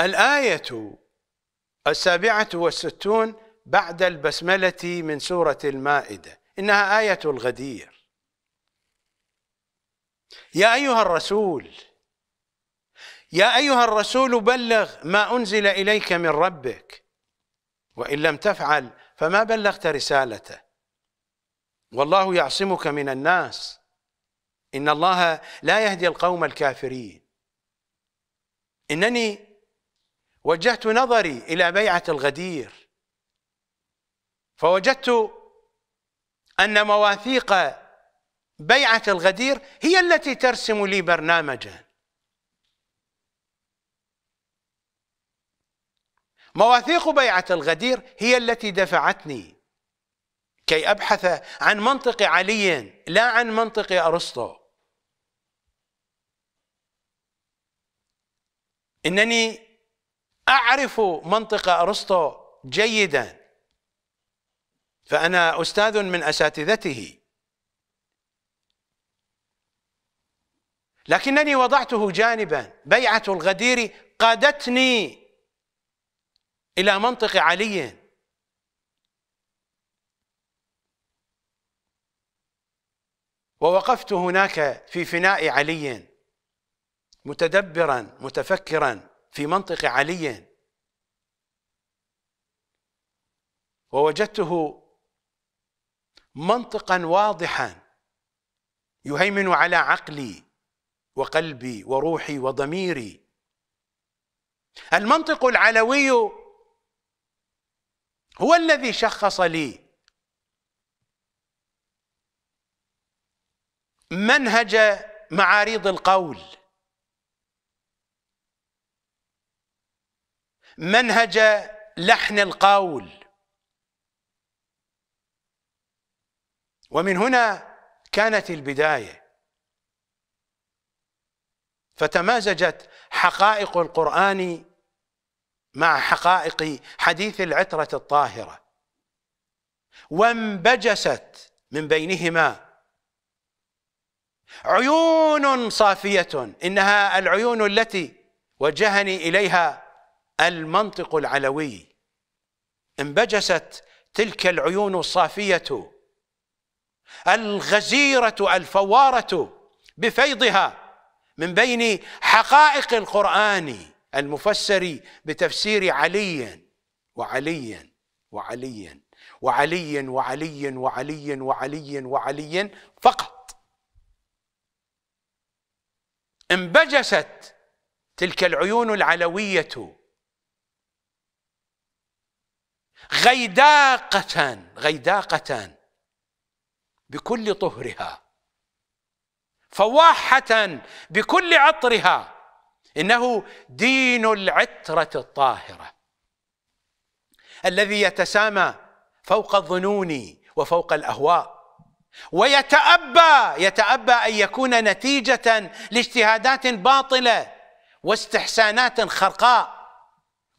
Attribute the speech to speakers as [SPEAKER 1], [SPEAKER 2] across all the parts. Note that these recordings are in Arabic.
[SPEAKER 1] الآية السابعة والستون بعد البسملة من سورة المائدة إنها آية الغدير يا أيها الرسول يا أيها الرسول بلغ ما أنزل إليك من ربك وإن لم تفعل فما بلغت رسالته والله يعصمك من الناس إن الله لا يهدي القوم الكافرين إنني وجهت نظري إلى بيعة الغدير فوجدت أن مواثيق بيعة الغدير هي التي ترسم لي برنامجا مواثيق بيعة الغدير هي التي دفعتني كي أبحث عن منطق علي لا عن منطق أرسطو إنني أعرف منطق أرسطو جيدا فأنا أستاذ من أساتذته لكنني وضعته جانبا بيعة الغدير قادتني إلى منطق علي ووقفت هناك في فناء علي متدبرا متفكرا في منطق علي ووجدته منطقا واضحا يهيمن على عقلي وقلبي وروحي وضميري المنطق العلوي هو الذي شخص لي منهج معاريض القول منهج لحن القول ومن هنا كانت البداية فتمازجت حقائق القرآن مع حقائق حديث العترة الطاهرة وانبجست من بينهما عيون صافية إنها العيون التي وجهني إليها المنطق العلوي انبجست تلك العيون الصافية الغزيرة الفوارة بفيضها من بين حقائق القرآن المفسر بتفسير علي وعلي وعلي وعلي وعلي وعلي وعلي وعلي فقط انبجست تلك العيون العلوية غيداقة غيداقة بكل طهرها فواحة بكل عطرها إنه دين العترة الطاهرة الذي يتسامى فوق الظنون وفوق الأهواء ويتأبى يتأبى أن يكون نتيجة لاجتهادات باطلة واستحسانات خرقاء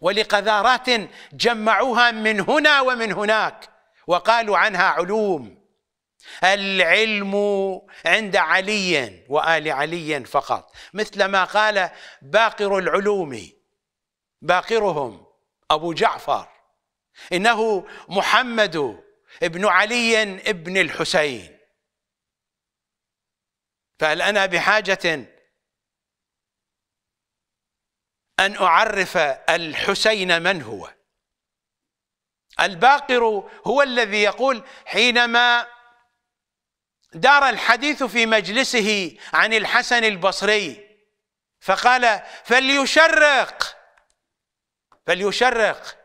[SPEAKER 1] ولقذارات جمعوها من هنا ومن هناك وقالوا عنها علوم العلم عند علي وآل علي فقط مثل ما قال باقر العلوم باقرهم أبو جعفر إنه محمد ابن علي ابن الحسين فهل أنا بحاجة أن أعرف الحسين من هو الباقر هو الذي يقول حينما دار الحديث في مجلسه عن الحسن البصري فقال فليشرق فليشرق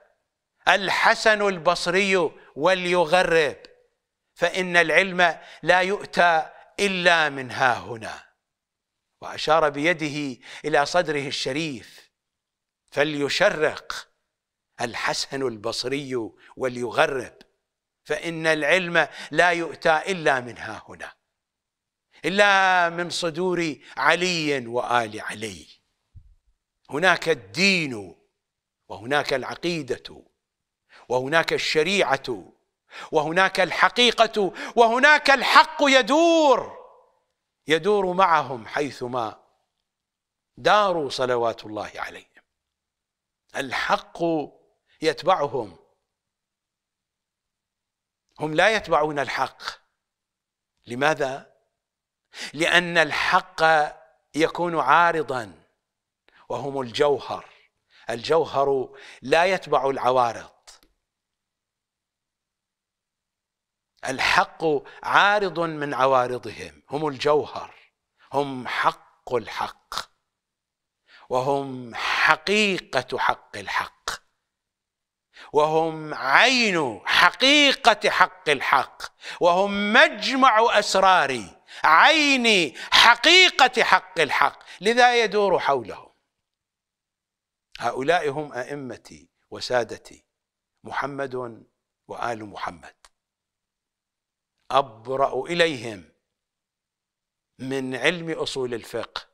[SPEAKER 1] الحسن البصري وليغرب فإن العلم لا يؤتى إلا من ها هنا وأشار بيده إلى صدره الشريف فليشرق الحسن البصري وليغرب فإن العلم لا يؤتى إلا من ها هنا إلا من صدور علي وآل علي هناك الدين وهناك العقيدة وهناك الشريعة وهناك الحقيقة وهناك الحق يدور يدور معهم حيثما داروا صلوات الله عليهم الحق يتبعهم هم لا يتبعون الحق لماذا لان الحق يكون عارضا وهم الجوهر الجوهر لا يتبع العوارض الحق عارض من عوارضهم هم الجوهر هم حق الحق وهم حقيقه حق الحق وهم عين حقيقه حق الحق وهم مجمع اسرار عين حقيقه حق الحق لذا يدور حولهم هؤلاء هم ائمتي وسادتي محمد وال محمد ابرا اليهم من علم اصول الفقه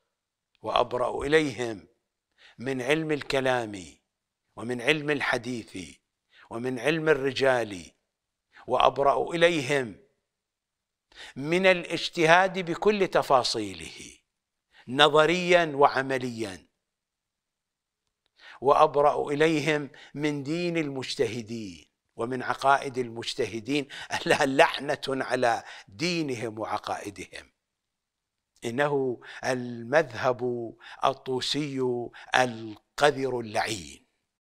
[SPEAKER 1] وابرا اليهم من علم الكلام ومن علم الحديث ومن علم الرجال وابرا اليهم من الاجتهاد بكل تفاصيله نظريا وعمليا وابرا اليهم من دين المجتهدين ومن عقائد المجتهدين لعنه على دينهم وعقائدهم إنه المذهب الطوسي القذر اللعين